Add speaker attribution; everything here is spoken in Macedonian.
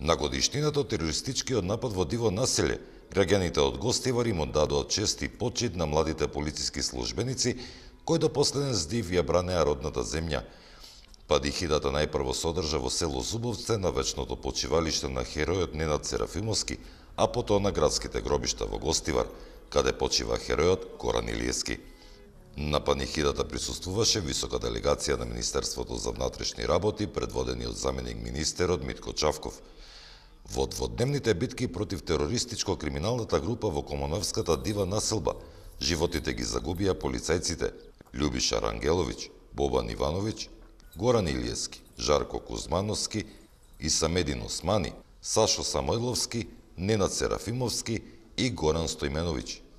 Speaker 1: На годишнината од терористичкиот напад во Диво населе, граѓаните од Гостивар им дадоа чест и почит на младите полициски службеници кои до последен здив ја бранеа родната земја. Падихидата најпрво содржа во село Зубовце на вечното почивалиште на херојот Ненад Серафимовски, а потоа на градските гробишта во Гостивар, каде почива херојот Коран Илиевски. На панихидата присуствуваше висока делегација на Министерството за внатрешни работи, предводени од заменик министерот Митко Чавков. Во дводневните битки против терористичко-криминалната група во Комоновската дива населба, животите ги загубија полицајците Любиша Рангеловиќ, Бобан Ивановиќ, Горан Илиевски, Жарко Кузмановски, Исамедин Османи, Сашо Самойловски, Ненад Серафимовски и Горан Стојменовиќ.